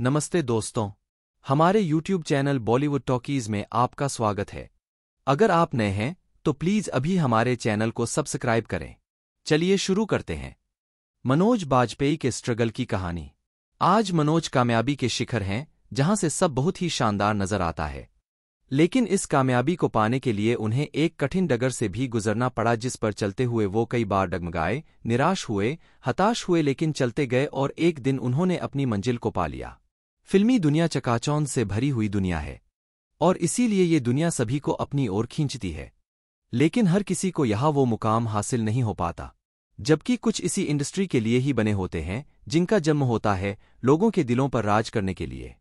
नमस्ते दोस्तों हमारे YouTube चैनल बॉलीवुड टॉकीज में आपका स्वागत है अगर आप नए हैं तो प्लीज अभी हमारे चैनल को सब्सक्राइब करें चलिए शुरू करते हैं मनोज बाजपेयी के स्ट्रगल की कहानी आज मनोज कामयाबी के शिखर हैं जहां से सब बहुत ही शानदार नजर आता है लेकिन इस कामयाबी को पाने के लिए उन्हें एक कठिन डगर से भी गुजरना पड़ा जिस पर चलते हुए वो कई बार डगमगाए निराश हुए हताश हुए लेकिन चलते गए और एक दिन उन्होंने अपनी मंजिल को पा लिया फिल्मी दुनिया चकाचौंध से भरी हुई दुनिया है और इसीलिए ये दुनिया सभी को अपनी ओर खींचती है लेकिन हर किसी को यहां वो मुकाम हासिल नहीं हो पाता जबकि कुछ इसी इंडस्ट्री के लिए ही बने होते हैं जिनका जन्म होता है लोगों के दिलों पर राज करने के लिए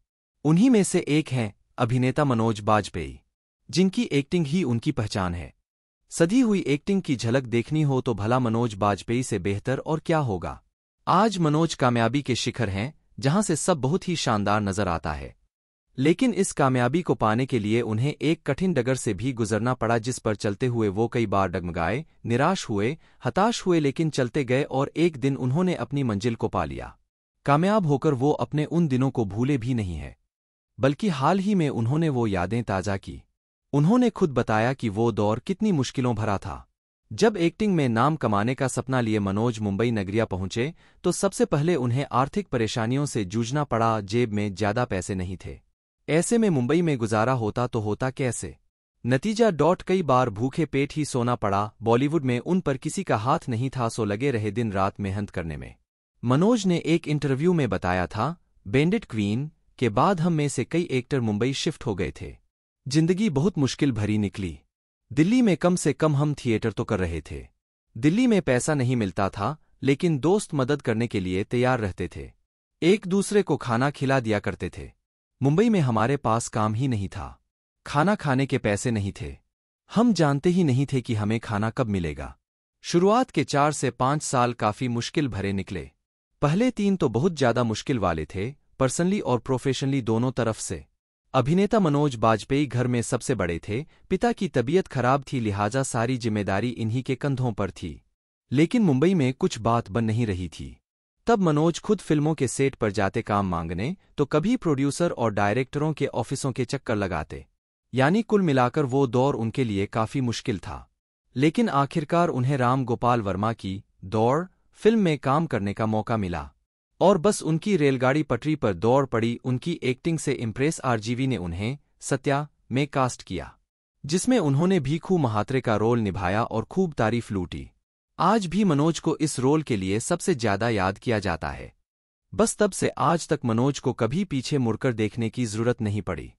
उन्हीं में से एक हैं अभिनेता मनोज बाजपेयी जिनकी एक्टिंग ही उनकी पहचान है सदी हुई एक्टिंग की झलक देखनी हो तो भला मनोज बाजपेयी से बेहतर और क्या होगा आज मनोज कामयाबी के शिखर हैं जहां से सब बहुत ही शानदार नजर आता है लेकिन इस कामयाबी को पाने के लिए उन्हें एक कठिन डगर से भी गुजरना पड़ा जिस पर चलते हुए वो कई बार डगमगाए निराश हुए हताश हुए लेकिन चलते गए और एक दिन उन्होंने अपनी मंजिल को पा लिया कामयाब होकर वो अपने उन दिनों को भूले भी नहीं है बल्कि हाल ही में उन्होंने वो यादें ताज़ा की उन्होंने खुद बताया कि वो दौर कितनी मुश्किलों भरा था जब एक्टिंग में नाम कमाने का सपना लिए मनोज मुंबई नगरिया पहुंचे तो सबसे पहले उन्हें आर्थिक परेशानियों से जूझना पड़ा जेब में ज्यादा पैसे नहीं थे ऐसे में मुंबई में गुजारा होता तो होता कैसे नतीजा डॉट कई बार भूखे पेट ही सोना पड़ा बॉलीवुड में उन पर किसी का हाथ नहीं था सो लगे रहे दिन रात मेहनत करने में मनोज ने एक इंटरव्यू में बताया था बेंडिट क्वीन के बाद हम में से कई एक्टर मुंबई शिफ्ट हो गए थे जिंदगी बहुत मुश्किल भरी निकली दिल्ली में कम से कम हम थिएटर तो कर रहे थे दिल्ली में पैसा नहीं मिलता था लेकिन दोस्त मदद करने के लिए तैयार रहते थे एक दूसरे को खाना खिला दिया करते थे मुंबई में हमारे पास काम ही नहीं था खाना खाने के पैसे नहीं थे हम जानते ही नहीं थे कि हमें खाना कब मिलेगा शुरुआत के चार से पांच साल काफी मुश्किल भरे निकले पहले तीन तो बहुत ज्यादा मुश्किल वाले थे पर्सनली और प्रोफेशनली दोनों तरफ से अभिनेता मनोज बाजपेयी घर में सबसे बड़े थे पिता की तबीयत खराब थी लिहाजा सारी जिम्मेदारी इन्हीं के कंधों पर थी लेकिन मुंबई में कुछ बात बन नहीं रही थी तब मनोज खुद फिल्मों के सेट पर जाते काम मांगने तो कभी प्रोड्यूसर और डायरेक्टरों के ऑफिसों के चक्कर लगाते यानी कुल मिलाकर वो दौर उनके लिए काफी मुश्किल था लेकिन आखिरकार उन्हें राम गोपाल वर्मा की दौड़ फिल्म में काम करने का मौका मिला और बस उनकी रेलगाड़ी पटरी पर दौड़ पड़ी उनकी एक्टिंग से इम्प्रेस आरजीवी ने उन्हें सत्या में कास्ट किया जिसमें उन्होंने भीखू महात्रे का रोल निभाया और खूब तारीफ लूटी आज भी मनोज को इस रोल के लिए सबसे ज्यादा याद किया जाता है बस तब से आज तक मनोज को कभी पीछे मुड़कर देखने की जरूरत नहीं पड़ी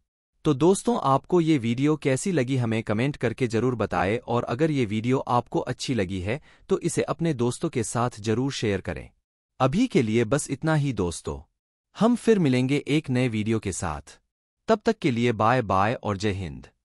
तो दोस्तों आपको ये वीडियो कैसी लगी हमें कमेंट करके जरूर बताएं और अगर ये वीडियो आपको अच्छी लगी है तो इसे अपने दोस्तों के साथ जरूर शेयर करें अभी के लिए बस इतना ही दोस्तों हम फिर मिलेंगे एक नए वीडियो के साथ तब तक के लिए बाय बाय और जय हिंद